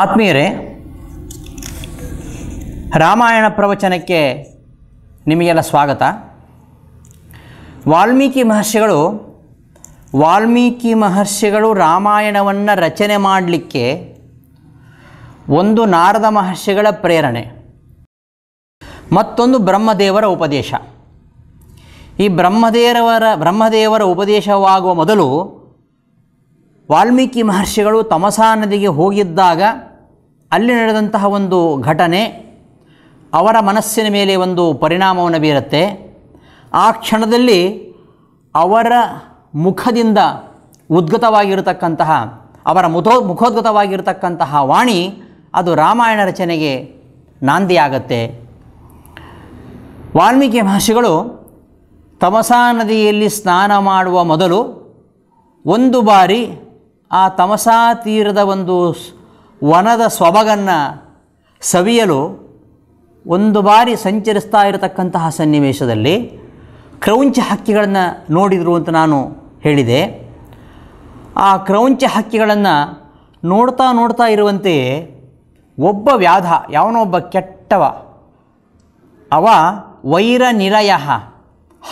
ಆತ್ಮೀಯರೇ ರಾಮಾಯಣ ಪ್ರವಚನಕ್ಕೆ ನಿಮಗೆಲ್ಲ ಸ್ವಾಗತ ವಾಲ್ಮೀಕಿ ಮಹರ್ಷಿಗಳು ವಾಲ್ಮೀಕಿ ಮಹರ್ಷಿಗಳು ರಾಮಾಯಣವನ್ನು ರಚನೆ ಮಾಡಲಿಕ್ಕೆ ಒಂದು ನಾರದ ಮಹರ್ಷಿಗಳ ಪ್ರೇರಣೆ ಮತ್ತೊಂದು ಬ್ರಹ್ಮದೇವರ ಉಪದೇಶ ಈ ಬ್ರಹ್ಮದೇವರ ಬ್ರಹ್ಮದೇವರ ಉಪದೇಶವಾಗುವ ಮೊದಲು ವಾಲ್ಮೀಕಿ ಮಹರ್ಷಿಗಳು ತಮಸಾ ನದಿಗೆ ಹೋಗಿದ್ದಾಗ ಅಲ್ಲಿ ನಡೆದಂತಹ ಒಂದು ಘಟನೆ ಅವರ ಮನಸ್ಸಿನ ಮೇಲೆ ಒಂದು ಪರಿಣಾಮವನ್ನು ಬೀರುತ್ತೆ ಆ ಕ್ಷಣದಲ್ಲಿ ಅವರ ಮುಖದಿಂದ ಉದ್ಗತವಾಗಿರತಕ್ಕಂತಹ ಅವರ ಮುಖೋ ಮುಖೋದ್ಗತವಾಗಿರತಕ್ಕಂತಹ ವಾಣಿ ಅದು ರಾಮಾಯಣ ರಚನೆಗೆ ನಾಂದಿಯಾಗತ್ತೆ ವಾಲ್ಮೀಕಿ ಮಹರ್ಷಿಗಳು ತಮಸಾ ನದಿಯಲ್ಲಿ ಸ್ನಾನ ಮಾಡುವ ಮೊದಲು ಒಂದು ಬಾರಿ ಆ ತಮಸಾ ತೀರದ ಒಂದು ವನದ ಸೊಬಗನ್ನು ಸವಿಯಲು ಒಂದು ಬಾರಿ ಸಂಚರಿಸ್ತಾ ಇರತಕ್ಕಂತಹ ಸನ್ನಿವೇಶದಲ್ಲಿ ಕ್ರೌಂಚ ಹಕ್ಕಿಗಳನ್ನು ನೋಡಿದರು ಅಂತ ನಾನು ಹೇಳಿದೆ ಆ ಕ್ರೌಂಚ ಹಕ್ಕಿಗಳನ್ನು ನೋಡ್ತಾ ನೋಡ್ತಾ ಇರುವಂತೆಯೇ ಒಬ್ಬ ವ್ಯಾಧ ಯಾವನೊಬ್ಬ ಕೆಟ್ಟವ ಅವ ವೈರ ನಿರಯ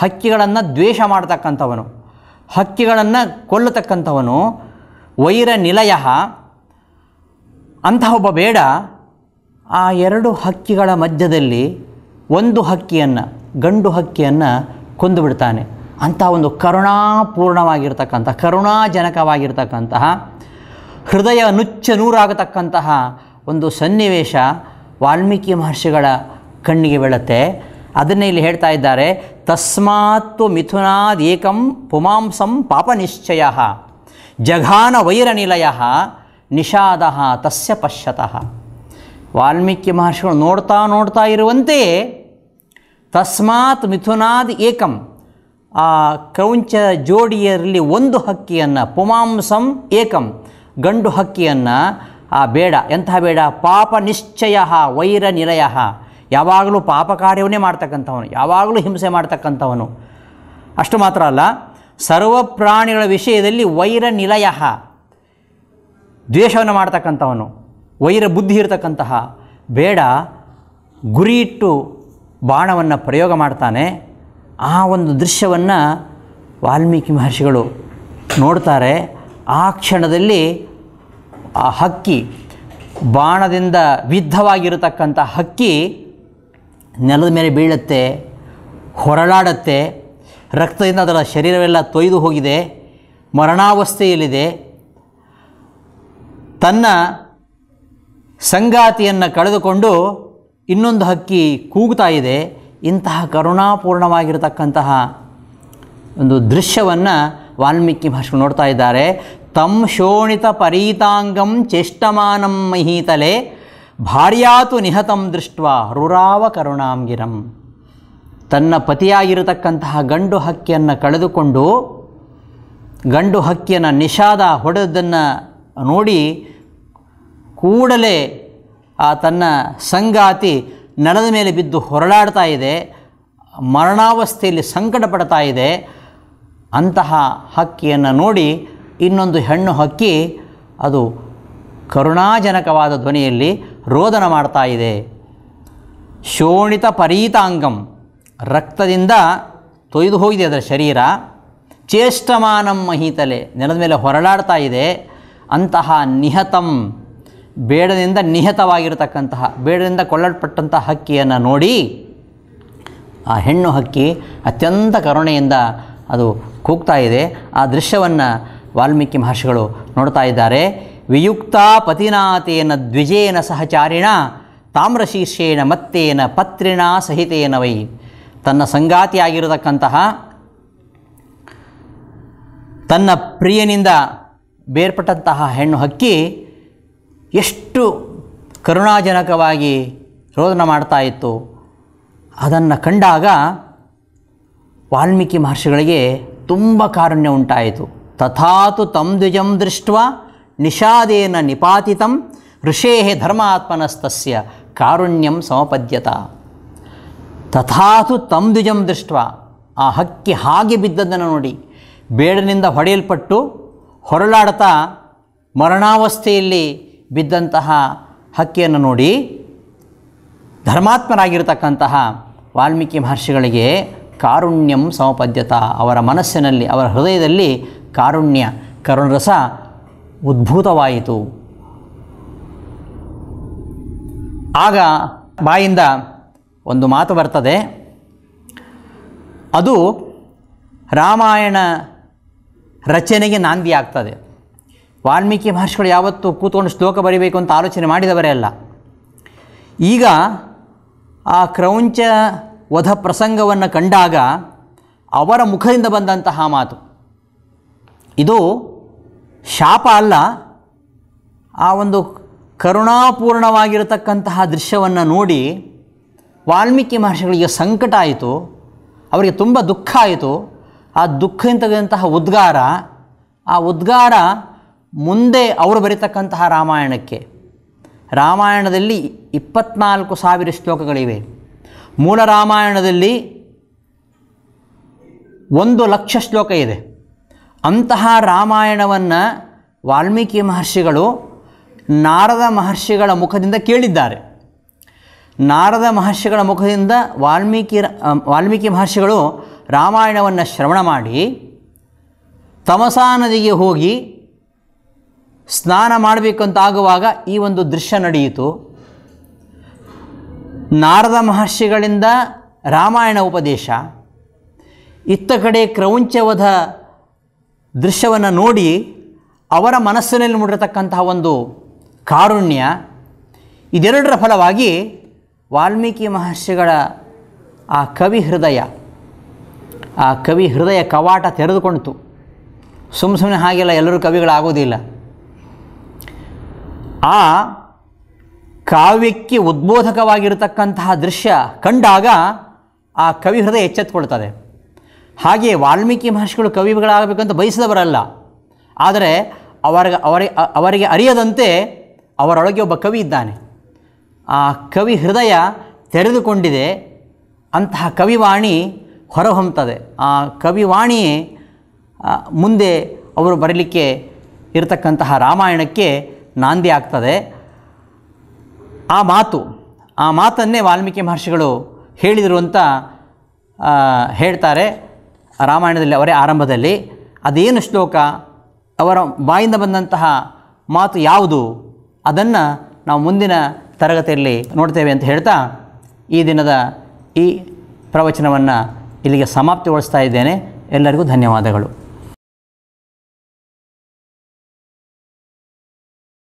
ಹಕ್ಕಿಗಳನ್ನು ದ್ವೇಷ ಮಾಡತಕ್ಕಂಥವನು ಹಕ್ಕಿಗಳನ್ನು ಕೊಲ್ಲತಕ್ಕಂಥವನು ವೈರ ನಿಲಯ ಅಂತಹ ಒಬ್ಬ ಬೇಡ ಆ ಎರಡು ಹಕ್ಕಿಗಳ ಮಧ್ಯದಲ್ಲಿ ಒಂದು ಹಕ್ಕಿಯನ್ನು ಗಂಡು ಹಕ್ಕಿಯನ್ನು ಕೊಂದು ಬಿಡ್ತಾನೆ ಅಂತಹ ಒಂದು ಕರುಣಾಪೂರ್ಣವಾಗಿರ್ತಕ್ಕಂಥ ಕರುಣಾಜನಕವಾಗಿರ್ತಕ್ಕಂತಹ ಹೃದಯ ನುಚ್ಚ ನೂರಾಗತಕ್ಕಂತಹ ಒಂದು ಸನ್ನಿವೇಶ ವಾಲ್ಮೀಕಿ ಮಹರ್ಷಿಗಳ ಕಣ್ಣಿಗೆ ಬೀಳುತ್ತೆ ಅದನ್ನೇ ಇಲ್ಲಿ ಹೇಳ್ತಾ ಇದ್ದಾರೆ ತಸ್ಮಾತ್ತು ಮಿಥುನಾದೇಕಂ ಪುಮಾಂಸಂ ಪಾಪ ನಿಶ್ಚಯ ಜಘಾನ ವೈರನಿಲಯ ನಿಷಾದ ತಸ್ಯ ಪಶ್ಯತಃ ವಾಲ್ಮೀಕಿ ಮಹರ್ಷಿಗಳು ನೋಡ್ತಾ ನೋಡ್ತಾ ಇರುವಂತೆಯೇ ತಸ್ಮಾತ್ ಮಿಥುನಾದ್ ಏಕಂ ಆ ಕೌಂಚ ಜೋಡಿಯರಲ್ಲಿ ಒಂದು ಹಕ್ಕಿಯನ್ನು ಪುಮಾಂಸಂ ಏಕಂ ಗಂಡು ಹಕ್ಕಿಯನ್ನು ಆ ಬೇಡ ಎಂತಹ ಬೇಡ ಪಾಪ ನಿಶ್ಚಯ ವೈರ ನಿಲಯ ಯಾವಾಗಲೂ ಪಾಪ ಕಾರ್ಯವನ್ನೇ ಮಾಡ್ತಕ್ಕಂಥವನು ಯಾವಾಗಲೂ ಹಿಂಸೆ ಮಾಡ್ತಕ್ಕಂಥವನು ಅಷ್ಟು ಮಾತ್ರ ಅಲ್ಲ ಸರ್ವ ಪ್ರಾಣಿಗಳ ವಿಷಯದಲ್ಲಿ ವೈರ ನಿಲಯ ದ್ವೇಷವನ್ನು ಮಾಡ್ತಕ್ಕಂಥವನು ವೈರ ಬುದ್ಧಿ ಇರತಕ್ಕಂತಹ ಬೇಡ ಗುರಿ ಇಟ್ಟು ಬಾಣವನ್ನು ಪ್ರಯೋಗ ಮಾಡ್ತಾನೆ ಆ ಒಂದು ದೃಶ್ಯವನ್ನು ವಾಲ್ಮೀಕಿ ಮಹರ್ಷಿಗಳು ನೋಡ್ತಾರೆ ಆ ಕ್ಷಣದಲ್ಲಿ ಆ ಹಕ್ಕಿ ಬಾಣದಿಂದ ವಿದ್ಧವಾಗಿರತಕ್ಕಂಥ ಹಕ್ಕಿ ನೆಲದ ಮೇಲೆ ಬೀಳುತ್ತೆ ಹೊರಳಾಡತ್ತೆ ರಕ್ತದಿಂದ ಅದರ ಶರೀರವೆಲ್ಲ ತೊಯ್ದು ಹೋಗಿದೆ ಮರಣಾವಸ್ಥೆಯಲ್ಲಿದೆ ತನ್ನ ಸಂಗಾತಿಯನ್ನು ಕಳೆದುಕೊಂಡು ಇನ್ನೊಂದು ಹಕ್ಕಿ ಕೂಗುತ್ತಾ ಇದೆ ಇಂತಹ ಕರುಣಾಪೂರ್ಣವಾಗಿರತಕ್ಕಂತಹ ಒಂದು ದೃಶ್ಯವನ್ನು ವಾಲ್ಮೀಕಿ ಭಾಷೆ ನೋಡ್ತಾ ಇದ್ದಾರೆ ತಂ ಶೋಣಿತ ಪರೀತಾಂಗಂ ಚೇಷ್ಟಮಾನಂ ಮಹೀತಲೆ ಭಾರ್ಯಾತು ನಿಹತಂ ದೃಷ್ಟ ರುರಾವ ಕರುಣಾಂಗಿರಂ ತನ್ನ ಪತಿಯಾಗಿರತಕ್ಕಂತಹ ಗಂಡು ಹಕ್ಕಿಯನ್ನು ಕಳೆದುಕೊಂಡು ಗಂಡು ಹಕ್ಕಿಯನ್ನು ನಿಷಾದ ಹೊಡೆದನ್ನು ನೋಡಿ ಕೂಡಲೇ ಆ ತನ್ನ ಸಂಗಾತಿ ನೆಲದ ಮೇಲೆ ಬಿದ್ದು ಹೊರಳಾಡ್ತಾ ಇದೆ ಮರಣಾವಸ್ಥೆಯಲ್ಲಿ ಸಂಕಟ ಪಡ್ತಾ ಇದೆ ಅಂತಹ ಹಕ್ಕಿಯನ್ನು ನೋಡಿ ಇನ್ನೊಂದು ಹೆಣ್ಣು ಹಕ್ಕಿ ಅದು ಕರುಣಾಜನಕವಾದ ಧ್ವನಿಯಲ್ಲಿ ರೋದನ ಮಾಡ್ತಾ ಇದೆ ಶೋಣಿತ ಪರೀತಾಂಗಂ ರಕ್ತದಿಂದ ತೊಯ್ದು ಹೋಗಿದೆ ಅದರ ಶರೀರ ಚೇಷ್ಟಮಾನಂ ಮಹಿತಲೆ ನೆಲದ ಮೇಲೆ ಹೊರಳಾಡ್ತಾ ಇದೆ ಅಂತಹ ನಿಹತಂ ಬೇಡದಿಂದ ನಿಹತವಾಗಿರತಕ್ಕಂತಹ ಬೇಡದಿಂದ ಕೊಳ್ಳಲ್ಪಟ್ಟಂತಹ ಹಕ್ಕಿಯನ್ನು ನೋಡಿ ಆ ಹೆಣ್ಣು ಹಕ್ಕಿ ಅತ್ಯಂತ ಕರುಣೆಯಿಂದ ಅದು ಕೂಗ್ತಾ ಇದೆ ಆ ದೃಶ್ಯವನ್ನು ವಾಲ್ಮೀಕಿ ಮಹರ್ಷಿಗಳು ನೋಡ್ತಾ ಇದ್ದಾರೆ ವಿಯುಕ್ತ ಪತಿನಾಥೇನ ದ್ವಿಜೇನ ಸಹಚಾರಿಣ ತಾಮ್ರಶೀರ್ಷೇಣ ಮತ್ತೇನ ಪತ್ರಿಣಾ ಸಹಿತೇನ ವೈ ತನ್ನ ಸಂಗಾತಿಯಾಗಿರತಕ್ಕಂತಹ ತನ್ನ ಪ್ರಿಯನಿಂದ ಬೇರ್ಪಟ್ಟಂತಹ ಹೆಣ್ಣು ಹಕ್ಕಿ ಎಷ್ಟು ಕರುಣಾಜನಕವಾಗಿ ರೋದನ ಮಾಡ್ತಾ ಇತ್ತು ಅದನ್ನು ಕಂಡಾಗ ವಾಲ್ಮೀಕಿ ಮಹರ್ಷಿಗಳಿಗೆ ತುಂಬ ಕಾರುಣ್ಯ ಉಂಟಾಯಿತು ತಥಾತು ತಂ ದ್ವಿಜಂ ದೃಷ್ಟ ನಿಷಾದೇನ ನಿಪಾತಿತಂ ಋಷೇ ಧರ್ಮಾತ್ಮನಸ್ತಸ್ಯ ಕಾರುಣ್ಯಂ ಸಮಪದ್ಯತ ತಥಾತು ತಮ್ ದ್ವಿಜಂ ದೃಷ್ಟ ಆ ಹಕ್ಕಿ ಹಾಗೆ ಬಿದ್ದದ್ದನ್ನು ನೋಡಿ ಬೇಡನಿಂದ ಹೊಡೆಯಲ್ಪಟ್ಟು ಹೊರಳಾಡ್ತಾ ಮರಣಾವಸ್ಥೆಯಲ್ಲಿ ಬಿದ್ದಂತಹ ಹಕ್ಕಿಯನ್ನು ನೋಡಿ ಧರ್ಮಾತ್ಮರಾಗಿರ್ತಕ್ಕಂತಹ ವಾಲ್ಮೀಕಿ ಮಹರ್ಷಿಗಳಿಗೆ ಕಾರುಣ್ಯಂ ಸಮಪದ್ಯತ ಅವರ ಮನಸ್ಸಿನಲ್ಲಿ ಅವರ ಹೃದಯದಲ್ಲಿ ಕಾರುಣ್ಯ ಕರುಣರಸ ಉದ್ಭೂತವಾಯಿತು ಆಗ ಬಾಯಿಂದ ಒಂದು ಮಾತು ಬರ್ತದೆ ಅದು ರಾಮಾಯಣ ರಚನೆಗೆ ನಾಂದಿ ಆಗ್ತದೆ ವಾಲ್ಮೀಕಿ ಮಹರ್ಷಿಗಳು ಯಾವತ್ತೂ ಕೂತ್ಕೊಂಡು ಶ್ಲೋಕ ಬರೀಬೇಕು ಅಂತ ಆಲೋಚನೆ ಮಾಡಿದವರೇ ಅಲ್ಲ ಈಗ ಆ ಕ್ರೌಂಚ ವಧ ಪ್ರಸಂಗವನ್ನು ಕಂಡಾಗ ಅವರ ಮುಖದಿಂದ ಬಂದಂತಹ ಮಾತು ಇದು ಶಾಪ ಅಲ್ಲ ಆ ಒಂದು ಕರುಣಾಪೂರ್ಣವಾಗಿರತಕ್ಕಂತಹ ದೃಶ್ಯವನ್ನು ನೋಡಿ ವಾಲ್ಮೀಕಿ ಮಹರ್ಷಿಗಳಿಗೆ ಸಂಕಟ ಆಯಿತು ಅವರಿಗೆ ತುಂಬ ದುಃಖ ಆಯಿತು ಆ ದುಃಖದಂತಹ ಉದ್ಗಾರ ಆ ಉದ್ಗಾರ ಮುಂದೆ ಅವರು ಬರೀತಕ್ಕಂತಹ ರಾಮಾಯಣಕ್ಕೆ ರಾಮಾಯಣದಲ್ಲಿ ಇಪ್ಪತ್ನಾಲ್ಕು ಸಾವಿರ ಶ್ಲೋಕಗಳಿವೆ ಮೂಲ ರಾಮಾಯಣದಲ್ಲಿ ಒಂದು ಲಕ್ಷ ಶ್ಲೋಕ ಇದೆ ಅಂತಹ ರಾಮಾಯಣವನ್ನು ವಾಲ್ಮೀಕಿ ಮಹರ್ಷಿಗಳು ನಾರದ ಮಹರ್ಷಿಗಳ ಮುಖದಿಂದ ಕೇಳಿದ್ದಾರೆ ನಾರದ ಮಹರ್ಷಿಗಳ ಮುಖದಿಂದ ವಾಲ್ಮೀಕಿ ವಾಲ್ಮೀಕಿ ಮಹರ್ಷಿಗಳು ರಾಮಾಯಣವನ್ನು ಶ್ರವಣ ಮಾಡಿ ತಮಸಾ ನದಿಗೆ ಹೋಗಿ ಸ್ನಾನ ಮಾಡಬೇಕಂತಾಗುವಾಗ ಆಗುವಾಗ ಈ ಒಂದು ದೃಶ್ಯ ನಡೆಯಿತು ನಾರದ ಮಹರ್ಷಿಗಳಿಂದ ರಾಮಾಯಣ ಉಪದೇಶ ಇತ್ತ ಕಡೆ ಕ್ರೌಂಚವಧ ದೃಶ್ಯವನ್ನು ನೋಡಿ ಅವರ ಮನಸ್ಸಿನಲ್ಲಿ ಮೂಡಿರತಕ್ಕಂತಹ ಒಂದು ಕಾರುಣ್ಯ ಇದೆರಡರ ಫಲವಾಗಿ ವಾಲ್ಮೀಕಿ ಮಹರ್ಷಿಗಳ ಆ ಕವಿ ಹೃದಯ ಆ ಕವಿ ಹೃದಯ ಕವಾಟ ತೆರೆದುಕೊಂಡಿತು ಸುಮ್ಮ ಸುಮ್ಮನೆ ಹಾಗೆಲ್ಲ ಎಲ್ಲರೂ ಕವಿಗಳಾಗೋದಿಲ್ಲ ಆ ಕಾವ್ಯಕ್ಕೆ ಉದ್ಬೋಧಕವಾಗಿರತಕ್ಕಂತಹ ದೃಶ್ಯ ಕಂಡಾಗ ಆ ಕವಿ ಹೃದಯ ಎಚ್ಚೆತ್ಕೊಳ್ತದೆ ಹಾಗೆಯೇ ವಾಲ್ಮೀಕಿ ಮಹರ್ಷಿಗಳು ಕವಿಗಳಾಗಬೇಕಂತ ಬಯಸಿದವರಲ್ಲ ಆದರೆ ಅವರ ಅವರಿಗೆ ಅವರಿಗೆ ಅರಿಯದಂತೆ ಅವರೊಳಗೆ ಒಬ್ಬ ಕವಿ ಇದ್ದಾನೆ ಆ ಕವಿ ಹೃದಯ ತೆರೆದುಕೊಂಡಿದೆ ಅಂತಹ ಕವಿವಾಣಿ ಹೊರಹೊಮ್ತದೆ ಆ ಕವಿವಾಣಿ ಮುಂದೆ ಅವರು ಬರಲಿಕ್ಕೆ ಇರತಕ್ಕಂತಹ ರಾಮಾಯಣಕ್ಕೆ ನಾಂದಿ ಆಗ್ತದೆ ಆ ಮಾತು ಆ ಮಾತನ್ನೇ ವಾಲ್ಮೀಕಿ ಮಹರ್ಷಿಗಳು ಹೇಳಿದರು ಅಂತ ಹೇಳ್ತಾರೆ ರಾಮಾಯಣದಲ್ಲಿ ಅವರೇ ಆರಂಭದಲ್ಲಿ ಅದೇನು ಶ್ಲೋಕ ಅವರ ಬಾಯಿಂದ ಬಂದಂತಹ ಮಾತು ಯಾವುದು ಅದನ್ನು ನಾವು ಮುಂದಿನ ತರಗತಿಯಲ್ಲಿ ನೋಡ್ತೇವೆ ಅಂತ ಹೇಳ್ತಾ ಈ ದಿನದ ಈ ಪ್ರವಚನವನ್ನು ಇಲ್ಲಿಗೆ ಸಮಾಪ್ತಿಗೊಳಿಸ್ತಾ ಇದ್ದೇನೆ ಎಲ್ಲರಿಗೂ ಧನ್ಯವಾದಗಳು